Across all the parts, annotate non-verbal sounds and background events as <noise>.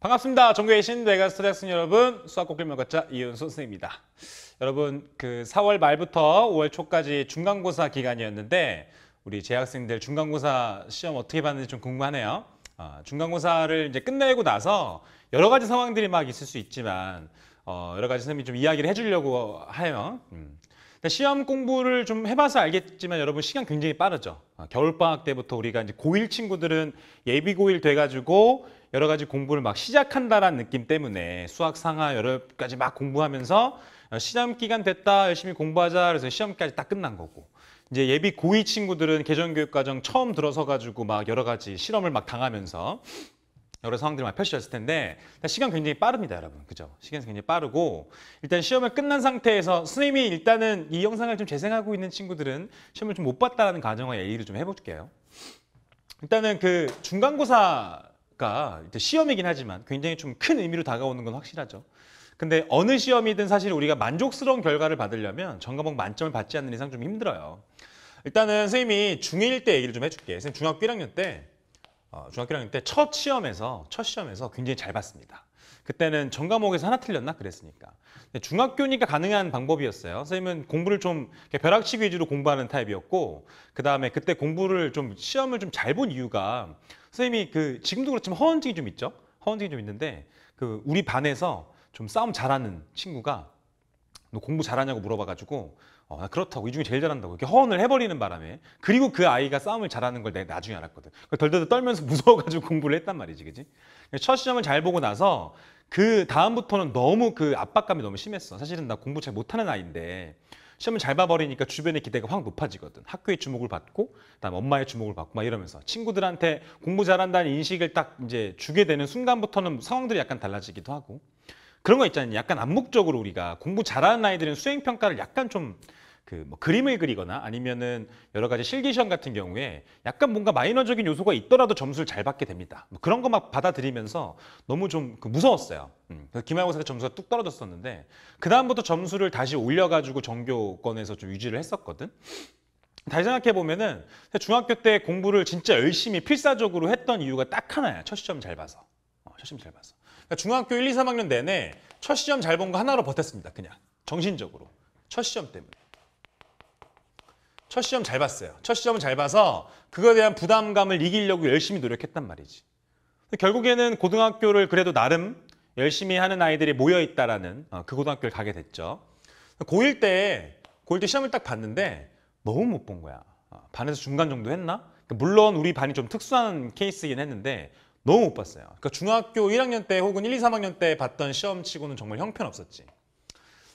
반갑습니다. 전교에 계신 내가 스트레스 여러분 수학 고길명과자 이윤수 선생입니다. 여러분 그 4월 말부터 5월 초까지 중간고사 기간이었는데 우리 재학생들 중간고사 시험 어떻게 봤는지 좀 궁금하네요. 아, 중간고사를 이제 끝내고 나서 여러 가지 상황들이 막 있을 수 있지만 어, 여러 가지 선생님이 좀 이야기를 해주려고 하요. 음. 시험 공부를 좀 해봐서 알겠지만 여러분 시간 굉장히 빠르죠. 어, 아, 겨울 방학 때부터 우리가 이제 고1 친구들은 예비 고1 돼가지고 여러 가지 공부를 막 시작한다라는 느낌 때문에 수학, 상하 여러 가지 막 공부하면서 어, 시험 기간 됐다 열심히 공부하자 그래서 시험까지 딱 끝난 거고 이제 예비 고2 친구들은 개정교육과정 처음 들어서 가지고 막 여러 가지 실험을 막 당하면서 여러 상황들이 막 펼쳐졌을 텐데 시간 굉장히 빠릅니다 여러분 그죠 시간 이 굉장히 빠르고 일단 시험을 끝난 상태에서 선생님이 일단은 이 영상을 좀 재생하고 있는 친구들은 시험을 좀 못 봤다라는 가정을예의를좀 해볼게요 일단은 그 중간고사 가 시험이긴 하지만 굉장히 좀 큰 의미로 다가오는 건 확실하죠. 근데 어느 시험이든 사실 우리가 만족스러운 결과를 받으려면 전과목 만점을 받지 않는 이상 좀 힘들어요. 일단은 선생님이 중1 때 얘기를 좀 해줄게. 선생님 중학교 1학년 때, 어, 중학교 1학년 때 첫 시험에서, 첫 시험에서 굉장히 잘 봤습니다. 그때는 전 과목에서 하나 틀렸나 그랬으니까. 중학교니까 가능한 방법이었어요. 선생님은 공부를 좀 벼락치기 위주로 공부하는 타입이었고 그다음에 그때 공부를 좀 시험을 좀 잘 본 이유가 선생님이 그 지금도 그렇지만 허언증이 좀 있죠. 허언증이 좀 있는데 그 우리 반에서 좀 싸움 잘하는 친구가 너 공부 잘하냐고 물어봐가지고 어, 그렇다고 이 중에 제일 잘한다고 이렇게 허언을 해버리는 바람에 그리고 그 아이가 싸움을 잘하는 걸 내가 나중에 알았거든 덜덜 떨면서 <laughs> 무서워가지고 공부를 했단 말이지 그지 첫 시험을 잘 보고 나서 그 다음부터는 너무 그 압박감이 너무 심했어. 사실은 나 공부 잘 못하는 아이인데 시험을 잘 봐버리니까 주변의 기대가 확 높아지거든. 학교의 주목을 받고, 그다음 엄마의 주목을 받고 막 이러면서 친구들한테 공부 잘한다는 인식을 딱 이제 주게 되는 순간부터는 상황들이 약간 달라지기도 하고 그런 거 있잖아요. 약간 암묵적으로 우리가 공부 잘하는 아이들은 수행 평가를 약간 좀 그뭐 그림을 그리거나 아니면은 여러 가지 실기 시험 같은 경우에 약간 뭔가 마이너적인 요소가 있더라도 점수를 잘 받게 됩니다. 뭐 그런 거 막 받아들이면서 너무 좀그 무서웠어요. 음. 그래서 기말고사 때 점수가 뚝 떨어졌었는데 그 다음부터 점수를 다시 올려가지고 전교권에서 좀 유지를 했었거든. 다시 생각해 보면은 중학교 때 공부를 진짜 열심히 필사적으로 했던 이유가 딱 하나야. 첫 시험 잘 봐서. 어, 첫 시험 잘 봐서. 그러니까 중학교 1, 2, 3학년 내내 첫 시험 잘 본 거 하나로 버텼습니다. 그냥 정신적으로 첫 시험 때문에. 첫 시험 잘 봤어요. 첫 시험은 잘 봐서 그거에 대한 부담감을 이기려고 열심히 노력했단 말이지. 결국에는 고등학교를 그래도 나름 열심히 하는 아이들이 모여 있다라는 어, 그 고등학교를 가게 됐죠. 고1 때, 고1 때 시험을 딱 봤는데 너무 못 본 거야. 어, 반에서 중간 정도 했나? 그러니까 물론 우리 반이 좀 특수한 케이스이긴 했는데 너무 못 봤어요. 그러니까 중학교 1학년 때 혹은 1, 2, 3학년 때 봤던 시험치고는 정말 형편없었지.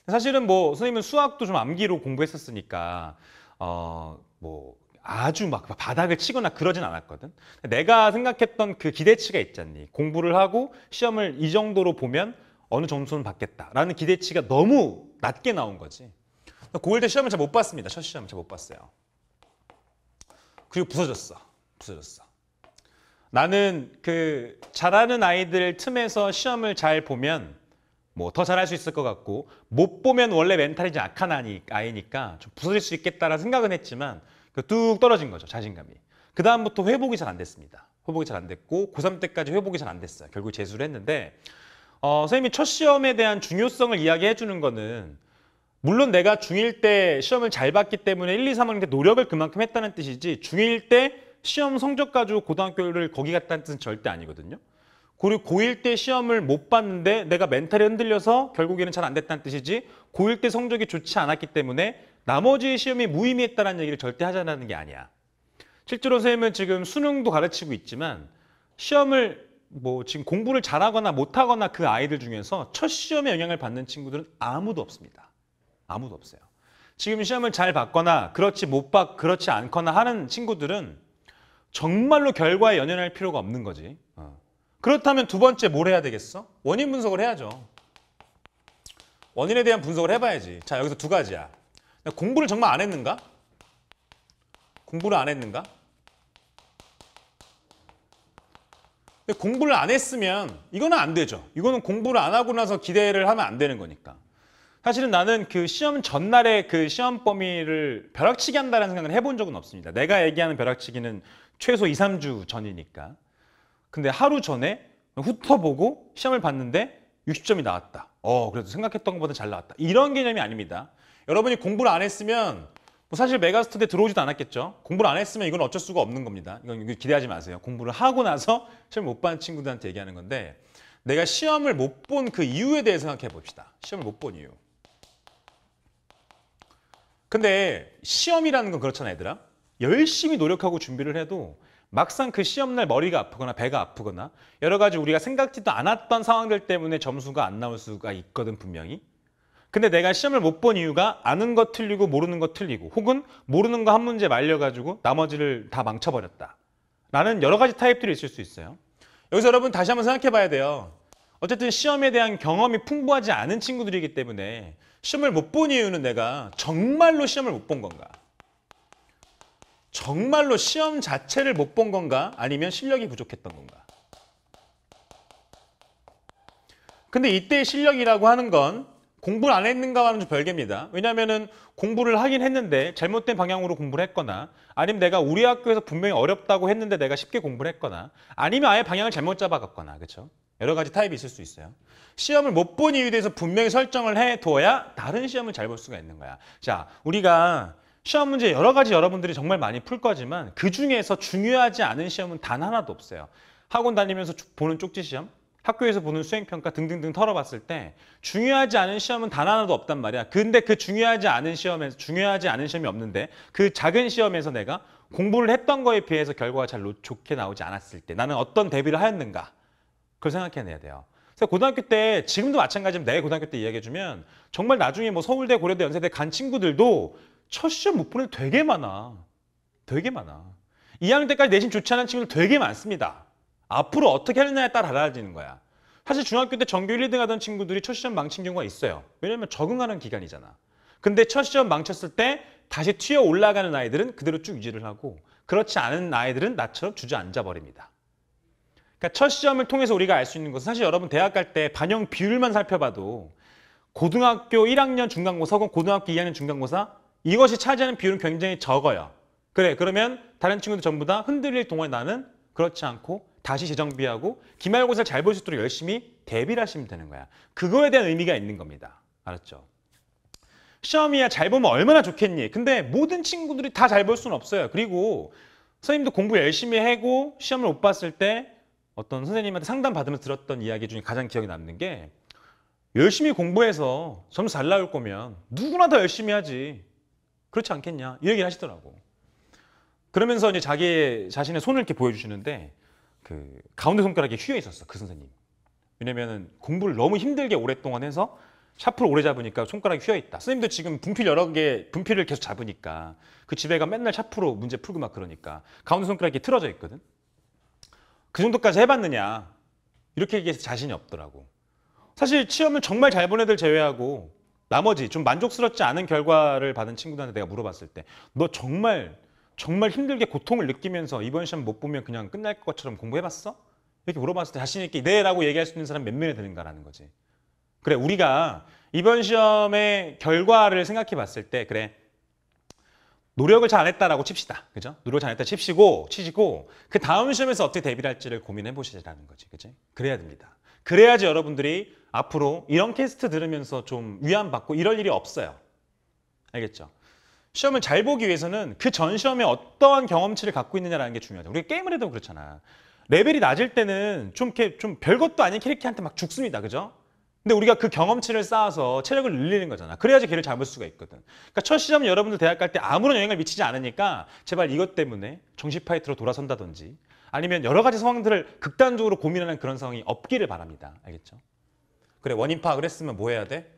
사실은 뭐 선생님은 수학도 좀 암기로 공부했었으니까 어뭐 아주 막 바닥을 치거나 그러진 않았거든. 내가 생각했던 그 기대치가 있잖니. 공부를 하고 시험을 이 정도로 보면 어느 점수는 받겠다라는 기대치가 너무 낮게 나온 거지. 고일때 시험을 잘 못 봤습니다. 첫 시험을 잘 못 봤어요. 그리고 부서졌어. 부서졌어. 나는 그 잘하는 아이들 틈에서 시험을 잘 보면 뭐더 잘할 수 있을 것 같고 못 보면 원래 멘탈이 좀 악한 아이니까 좀 부서질 수 있겠다라는 생각은 했지만 그 뚝 떨어진 거죠 자신감이 그 다음부터 회복이 잘 안 됐습니다 회복이 잘 안 됐고 고3 때까지 회복이 잘 안 됐어요 결국 재수를 했는데 어, 선생님이 첫 시험에 대한 중요성을 이야기해 주는 거는 물론 내가 중1 때 시험을 잘 봤기 때문에 1, 2, 3학년 때 노력을 그만큼 했다는 뜻이지 중1 때 시험 성적 가지고 고등학교를 거기 갔다는 뜻은 절대 아니거든요 그리고 고1 때 시험을 못 봤는데 내가 멘탈이 흔들려서 결국에는 잘 안 됐다는 뜻이지 고1 때 성적이 좋지 않았기 때문에 나머지 시험이 무의미했다는 얘기를 절대 하자는 게 아니야. 실제로 선생님은 지금 수능도 가르치고 있지만 시험을 뭐 지금 공부를 잘하거나 못하거나 그 아이들 중에서 첫 시험에 영향을 받는 친구들은 아무도 없습니다. 아무도 없어요. 지금 시험을 잘 봤거나 그렇지 못 봤, 그렇지 않거나 하는 친구들은 정말로 결과에 연연할 필요가 없는 거지. 어. 그렇다면 두 번째 뭘 해야 되겠어? 원인 분석을 해야죠. 원인에 대한 분석을 해봐야지. 자, 여기서 두 가지야. 공부를 정말 안 했는가? 공부를 안 했는가? 근데 공부를 안 했으면 이거는 안 되죠. 이거는 공부를 안 하고 나서 기대를 하면 안 되는 거니까. 사실은 나는 그 시험 전날에 그 시험 범위를 벼락치기 한다는 생각을 해본 적은 없습니다. 내가 얘기하는 벼락치기는 최소 2, 3주 전이니까. 근데 하루 전에 훑어보고 시험을 봤는데 60점이 나왔다. 어, 그래도 생각했던 것보다 잘 나왔다. 이런 개념이 아닙니다. 여러분이 공부를 안 했으면 뭐 사실 메가스터디에 들어오지도 않았겠죠. 공부를 안 했으면 이건 어쩔 수가 없는 겁니다. 이건 기대하지 마세요. 공부를 하고 나서 시험 못본 친구들한테 얘기하는 건데 내가 시험을 못 본 그 이유에 대해 생각해 봅시다. 시험을 못 본 이유. 근데 시험이라는 건 그렇잖아, 요 얘들아. 열심히 노력하고 준비를 해도 막상 그 시험날 머리가 아프거나 배가 아프거나 여러 가지 우리가 생각지도 않았던 상황들 때문에 점수가 안 나올 수가 있거든 분명히. 근데 내가 시험을 못 본 이유가 아는 거 틀리고 모르는 거 틀리고 혹은 모르는 거 한 문제 말려가지고 나머지를 다 망쳐버렸다. 라는 여러 가지 타입들이 있을 수 있어요. 여기서 여러분 다시 한번 생각해 봐야 돼요. 어쨌든 시험에 대한 경험이 풍부하지 않은 친구들이기 때문에 시험을 못 본 이유는 내가 정말로 시험을 못 본 건가. 정말로 시험 자체를 못 본 건가? 아니면 실력이 부족했던 건가? 근데 이때 실력이라고 하는 건 공부를 안 했는가와는 좀 별개입니다. 왜냐면은 공부를 하긴 했는데 잘못된 방향으로 공부를 했거나 아니면 내가 우리 학교에서 분명히 어렵다고 했는데 내가 쉽게 공부를 했거나 아니면 아예 방향을 잘못 잡아갔거나 그렇죠? 여러 가지 타입이 있을 수 있어요. 시험을 못 본 이유에 대해서 분명히 설정을 해둬야 다른 시험을 잘 볼 수가 있는 거야. 자, 우리가 시험 문제 여러 가지 여러분들이 정말 많이 풀 거지만 그중에서 중요하지 않은 시험은 단 하나도 없어요. 학원 다니면서 보는 쪽지 시험, 학교에서 보는 수행평가 등등등 털어봤을 때 중요하지 않은 시험은 단 하나도 없단 말이야. 근데 그 중요하지 않은 시험에서 중요하지 않은 시험이 없는데 그 작은 시험에서 내가 공부를 했던 거에 비해서 결과가 잘 좋게 나오지 않았을 때 나는 어떤 대비를 하였는가 그걸 생각해내야 돼요. 그래서 고등학교 때 지금도 마찬가지면 내 고등학교 때 이야기해주면 정말 나중에 뭐 서울대, 고려대, 연세대 간 친구들도 첫 시험 못 보는 되게 많아. 되게 많아. 2학년 때까지 내신 좋지 않은 친구들 되게 많습니다. 앞으로 어떻게 하느냐에 따라 달라지는 거야. 사실 중학교 때 전교 1, 2등 하던 친구들이 첫 시험 망친 경우가 있어요. 왜냐면 적응하는 기간이잖아. 근데 첫 시험 망쳤을 때 다시 튀어 올라가는 아이들은 그대로 쭉 유지를 하고 그렇지 않은 아이들은 나처럼 주저앉아 버립니다. 그러니까 첫 시험을 통해서 우리가 알 수 있는 것은 사실 여러분 대학 갈 때 반영 비율만 살펴봐도 고등학교 1학년 중간고사 혹은 고등학교 2학년 중간고사 이것이 차지하는 비율은 굉장히 적어요. 그래 그러면 다른 친구들 전부 다 흔들릴 동안 나는 그렇지 않고 다시 재정비하고 기말고사를 잘 볼 수 있도록 열심히 대비를 하시면 되는 거야. 그거에 대한 의미가 있는 겁니다. 알았죠? 시험이야 잘 보면 얼마나 좋겠니? 근데 모든 친구들이 다 잘 볼 수는 없어요. 그리고 선생님도 공부 열심히 하고 시험을 못 봤을 때 어떤 선생님한테 상담받으면서 들었던 이야기 중에 가장 기억에 남는 게 열심히 공부해서 점수 잘 나올 거면 누구나 더 열심히 하지. 그렇지 않겠냐 이 얘기를 하시더라고. 그러면서 이제 자기 자신의 손을 이렇게 보여주시는데 그 가운데 손가락에 휘어 있었어 그 선생님. 왜냐면은 공부를 너무 힘들게 오랫동안 해서 샤프를 오래 잡으니까 손가락이 휘어 있다. 선생님도 지금 분필 여러 개 분필을 계속 잡으니까 그 집에가 맨날 샤프로 문제 풀고 막 그러니까 가운데 손가락이 틀어져 있거든. 그 정도까지 해봤느냐 이렇게 얘기해서 자신이 없더라고. 사실 시험을 정말 잘 본 애들 제외하고 나머지 좀 만족스럽지 않은 결과를 받은 친구들한테 내가 물어봤을 때 너 정말 정말 힘들게 고통을 느끼면서 이번 시험 못 보면 그냥 끝날 것처럼 공부해봤어? 이렇게 물어봤을 때 자신 있게 네라고 얘기할 수 있는 사람 몇 명이 되는가라는 거지. 그래 우리가 이번 시험의 결과를 생각해 봤을 때 그래 노력을 잘 안 했다라고 칩시다. 그죠? 노력 을잘 안 했다 칩시고 치시고 그 다음 시험에서 어떻게 대비를 할지를 고민해 보시라는 거지. 그지? 그래야 됩니다. 그래야지 여러분들이 앞으로 이런 캐스트 들으면서 좀 위안받고 이럴 일이 없어요. 알겠죠? 시험을 잘 보기 위해서는 그 전 시험에 어떠한 경험치를 갖고 있느냐라는 게 중요하죠. 우리가 게임을 해도 그렇잖아. 레벨이 낮을 때는 좀 이렇게 좀 별것도 아닌 캐릭터한테 막 죽습니다. 그죠? 근데 우리가 그 경험치를 쌓아서 체력을 늘리는 거잖아. 그래야지 걔를 잡을 수가 있거든. 그러니까 첫 시험 여러분들 대학 갈 때 아무런 영향을 미치지 않으니까 제발 이것 때문에 정식 파이트로 돌아선다든지 아니면 여러 가지 상황들을 극단적으로 고민하는 그런 상황이 없기를 바랍니다. 알겠죠? 그래 원인 파악을 했으면 뭐 해야 돼?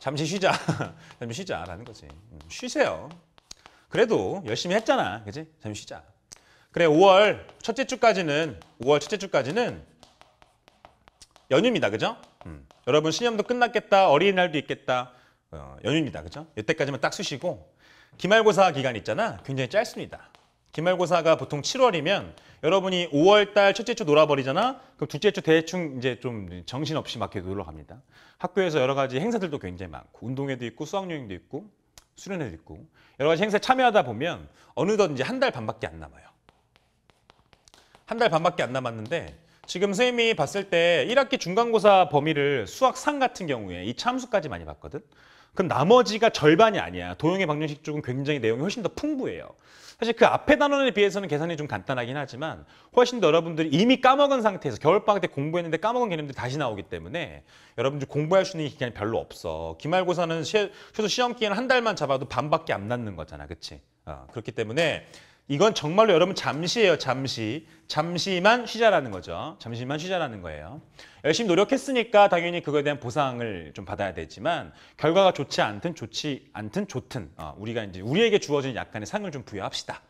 잠시 쉬자. <laughs> 잠시 쉬자라는 거지. 음, 쉬세요. 그래도 열심히 했잖아. 그지? 잠시 쉬자. 그래 5월 첫째 주까지는 5월 첫째 주까지는 연휴입니다. 그죠? 음. 여러분 신념도 끝났겠다. 어린이날도 있겠다. 어, 연휴입니다. 그죠? 이때까지만 딱 쓰시고 기말고사 기간 있잖아. 굉장히 짧습니다. 기말고사가 보통 7월이면 여러분이 5월 달 첫째 주 놀아버리잖아. 그럼 둘째 주 대충 이제 좀 정신없이 막 이렇게 놀러 갑니다. 학교에서 여러 가지 행사들도 굉장히 많고 운동회도 있고 수학여행도 있고 수련회도 있고 여러 가지 행사에 참여하다 보면 어느덧 이제 한 달 반밖에 안 남아요. 한 달 반밖에 안 남았는데 지금 선생님이 봤을 때 1학기 중간고사 범위를 수학 상 같은 경우에 이 참수까지 많이 봤거든. 그럼 나머지가 절반이 아니야. 도형의 방정식 쪽은 굉장히 내용이 훨씬 더 풍부해요. 사실 그 앞에 단원에 비해서는 계산이 좀 간단하긴 하지만 훨씬 더 여러분들이 이미 까먹은 상태에서 겨울방학 때 공부했는데 까먹은 개념들이 다시 나오기 때문에 여러분들 공부할 수 있는 기간이 별로 없어. 기말고사는 시, 최소 시험 기간 한 달만 잡아도 반밖에 안 남는 거잖아. 그치? 어, 그렇기 때문에 이건 정말로 여러분 잠시예요. 잠시. 잠시만 쉬자라는 거죠. 잠시만 쉬자라는 거예요. 열심히 노력했으니까 당연히 그거에 대한 보상을 좀 받아야 되지만 결과가 좋지 않든 좋지 않든 좋든 어, 우리가 이제 우리에게 주어진 약간의 상을 좀 부여합시다.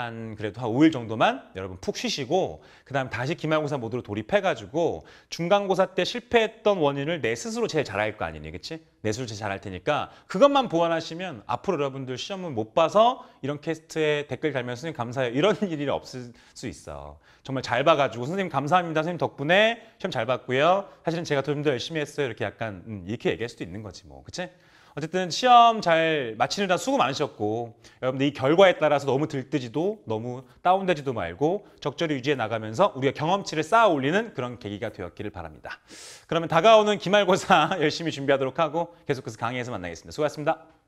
한 그래도 한 5일 정도만 여러분 푹 쉬시고 그다음 다시 기말고사 모드로 돌입해가지고 중간고사 때 실패했던 원인을 내 스스로 제일 잘할거 아니니 그치? 내 스스로 제일 잘할 테니까 그것만 보완하시면 앞으로 여러분들 시험은 못 봐서 이런 캐스트에 댓글 달면 선생님 감사해요 이런 <laughs> 일이 없을 수 있어 정말 잘 봐가지고 선생님 감사합니다 선생님 덕분에 시험 잘 봤고요 사실은 제가 좀 더 열심히 했어요 이렇게 약간 음, 이렇게 얘기할 수도 있는 거지 뭐 그치? 어쨌든 시험 잘 마치느라 수고 많으셨고 여러분들 이 결과에 따라서 너무 들뜨지도 너무 다운되지도 말고 적절히 유지해 나가면서 우리가 경험치를 쌓아 올리는 그런 계기가 되었기를 바랍니다. 그러면 다가오는 기말고사 <laughs> 열심히 준비하도록 하고 계속해서 강의에서 만나겠습니다. 수고하셨습니다.